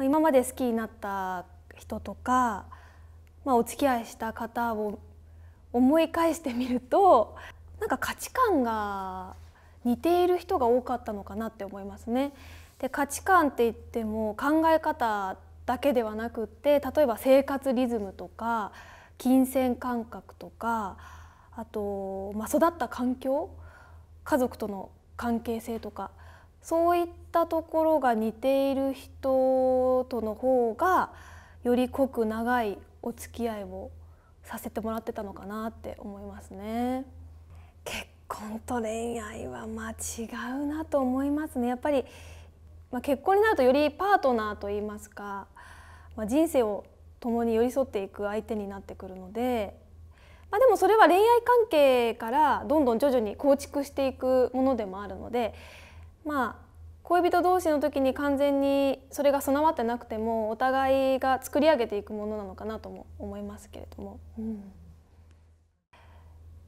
今まで好きになった人とか、まあ、お付き合いした方を思い返してみるとなんか価値観が似ている人が多かったのかなって思いますね。で価値観って言っても考え方だけではなくって例えば生活リズムとか金銭感覚とかあと、まあ、育った環境家族との関係性とかそういったところが似ている人との方がより濃く長いお付き合いをさせてもらってたのかなって思いますね。結婚と恋愛はまあ違うなと思いますね。やっぱり、まあ、結婚になるとよりパートナーといいますか、まあ、人生を共に寄り添っていく相手になってくるので、まあ、でもそれは恋愛関係からどんどん徐々に構築していくものでもあるのでまあ恋人同士の時に完全にそれが備わってなくてもお互いが作り上げていくものなのかなとも思いますけれども、うん、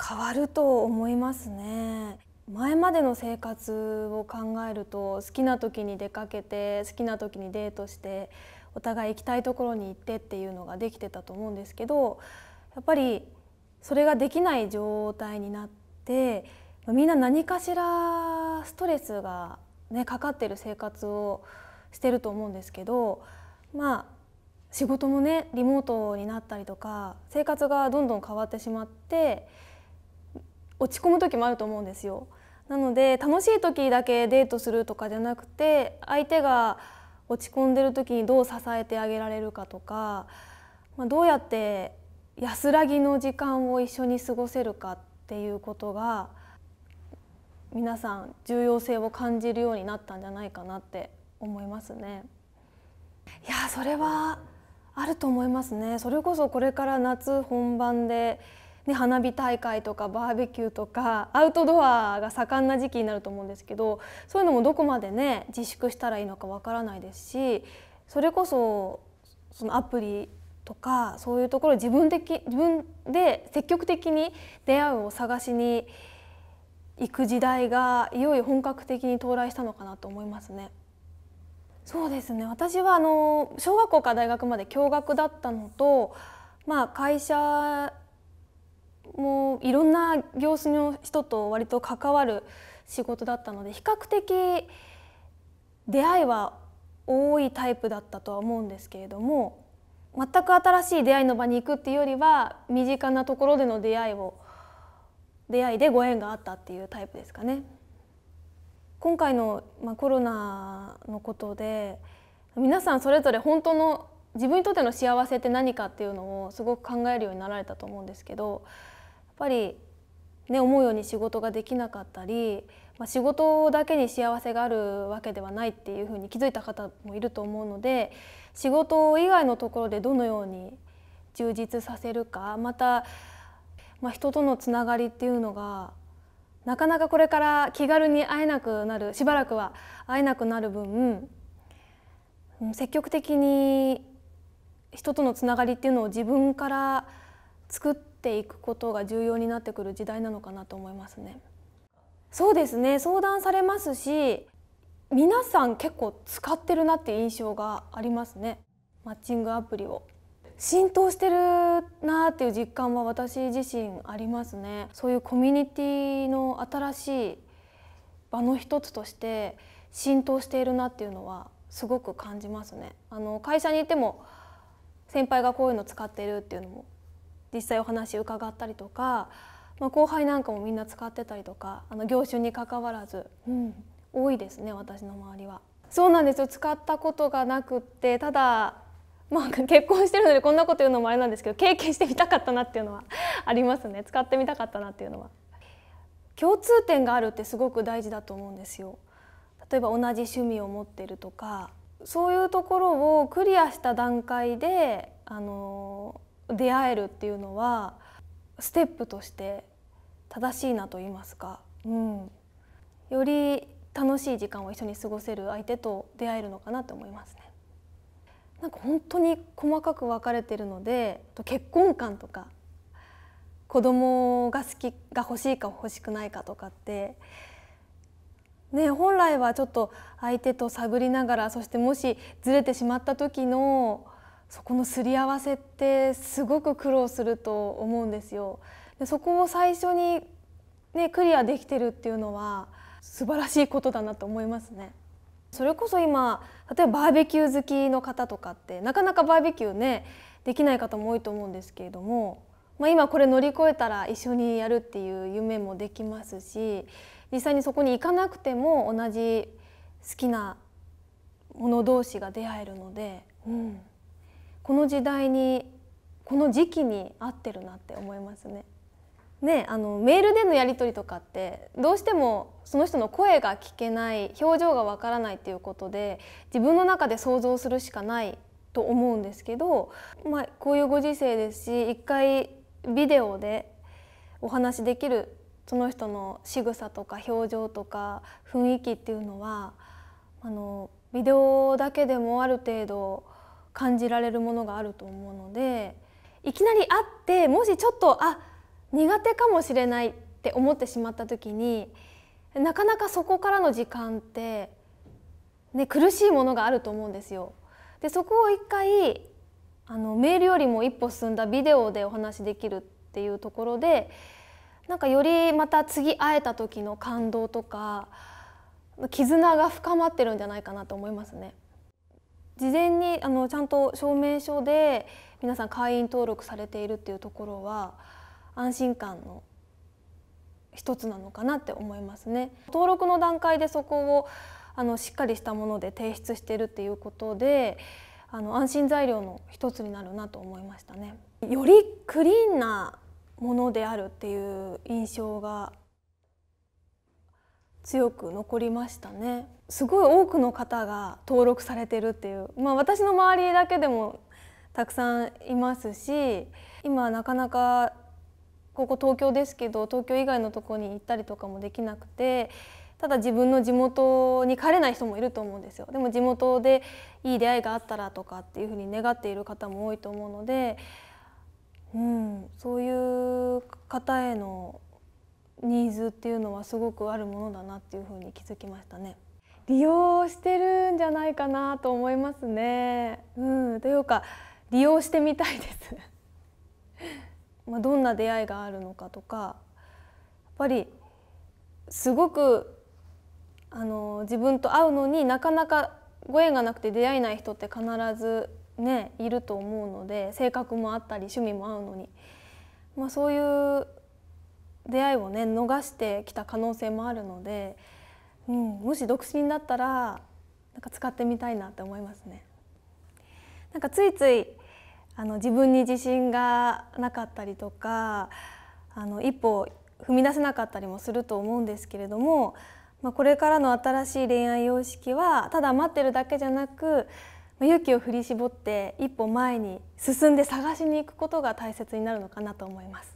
変わると思いますね前までの生活を考えると好きな時に出かけて好きな時にデートしてお互い行きたいところに行ってっていうのができてたと思うんですけどやっぱりそれができない状態になってみんな何かしらストレスが、ね、かかってる生活をしてると思うんですけどまあ仕事もねリモートになったりとか生活がどんどん変わってしまって落ち込む時もあると思うんですよ。なので楽しい時だけデートするとかじゃなくて相手が落ち込んでる時にどう支えてあげられるかとか、まあ、どうやって安らぎの時間を一緒に過ごせるかっていうことが皆さん重要性を感じるようになったんじゃないかなって思いますね。いやそれはあると思いますねそれこそこれから夏本番で、ね、花火大会とかバーベキューとかアウトドアが盛んな時期になると思うんですけどそういうのもどこまでね自粛したらいいのかわからないですしそれこそそのアプリとかそういうところ自分的自分で積極的に出会うを探しに行く時代がいよいよ本格的に到来したのかなと思いますね。そうですね私はあの小学校から大学まで共学だったのと、まあ、会社もいろんな業種の人と割と関わる仕事だったので比較的出会いは多いタイプだったとは思うんですけれども全く新しい出会いの場に行くっていうよりは身近なところでの出会いを出会いでご縁があったっていうタイプですかね。今回の、まあ、コロナのことで皆さんそれぞれ本当の自分にとっての幸せって何かっていうのをすごく考えるようになられたと思うんですけどやっぱり、ね、思うように仕事ができなかったり、まあ、仕事だけに幸せがあるわけではないっていうふうに気づいた方もいると思うので仕事以外のところでどのように充実させるかまたまあ、人とのつながりっていうのがなかなかこれから気軽に会えなくなるしばらくは会えなくなる分積極的に人とのつながりっていうのを自分から作っていくことが重要になってくる時代なのかなと思いますね。そうですね相談されますし皆さん結構使ってるなっていう印象がありますねマッチングアプリを。浸透してるなっていう実感は私自身ありますねそういうコミュニティの新しい場の一つとして浸透しているなっていうのはすごく感じますねあの会社にいても先輩がこういうの使ってるっていうのも実際お話伺ったりとか、まあ、後輩なんかもみんな使ってたりとかあの業種にかかわらず、うん、多いですね私の周りは。そうなんですよ使ったことがなくってただまあ、結婚してるのでこんなこと言うのもあれなんですけど経験してみたかったなっていうのは ありますね使ってみたかったなっていうのは共通点があるってすごく大事だと思うんですよ例えば同じ趣味を持ってるとかそういうところをクリアした段階であの出会えるっていうのはステップとして正しいなと言いますか、うん、より楽しい時間を一緒に過ごせる相手と出会えるのかなと思いますね。なんか本当に細かく分かれてるので結婚観とか子供が好きが欲しいか欲しくないかとかって、ね、本来はちょっと相手と探りながらそしてもしずれてしまった時のそこのすり合わせってすごく苦労すると思うんですよ。でそこを最初にねクリアできてるっていうのは素晴らしいことだなと思いますね。それこそ今例えばバーベキュー好きの方とかってなかなかバーベキューねできない方も多いと思うんですけれども、まあ、今これ乗り越えたら一緒にやるっていう夢もできますし実際にそこに行かなくても同じ好きなもの同士が出会えるので、うん、この時代にこの時期に合ってるなって思いますね。ね、あのメールでのやり取りとかってどうしてもその人の声が聞けない表情がわからないっていうことで自分の中で想像するしかないと思うんですけど、まあ、こういうご時世ですし一回ビデオでお話しできるその人の仕草とか表情とか雰囲気っていうのはあのビデオだけでもある程度感じられるものがあると思うのでいきなり会ってもしちょっとあっ苦手かもしれないって思ってしまった時になかなかそこからの時間って、ね、苦しいものがあると思うんですよ。でそこを一回あのメールよりも一歩進んだビデオでお話できるっていうところでなんかよりまた次会えた時の感動とか絆が深まってるんじゃないかなと思いますね。事前にあのちゃんと証明書で皆さん会員登録されているっていうところは安心感の一つなのかなって思いますね。登録の段階でそこをあのしっかりしたもので提出しているっていうことであの安心材料の一つになるなと思いましたね。よりクリーンなものであるっていう印象が強く残りましたねすごい多くの方が登録されてるっていうまあ私の周りだけでもたくさんいますし今なかなかここ東京ですけど東京以外のとこに行ったりとかもできなくてただ自分の地元に帰れない人もいると思うんですよでも地元でいい出会いがあったらとかっていうふうに願っている方も多いと思うので、うん、そういう方へのニーズっていうのはすごくあるものだなっていうふうに気づきましたね。利用してるんじゃないかなと思いますね。うん、というか利用してみたいです。まあ、どんな出会いがあるのかとかやっぱりすごくあの自分と会うのになかなかご縁がなくて出会えない人って必ずねいると思うので性格もあったり趣味も合うのに、まあ、そういう出会いをね逃してきた可能性もあるので、うん、もし独身だったらなんか使ってみたいなって思いますね。なんかついついあの自分に自信がなかったりとかあの一歩踏み出せなかったりもすると思うんですけれども、まあ、これからの新しい恋愛様式はただ待ってるだけじゃなく、ま勇気を振り絞って一歩前に進んで探しに行くことが大切になるのかなと思います。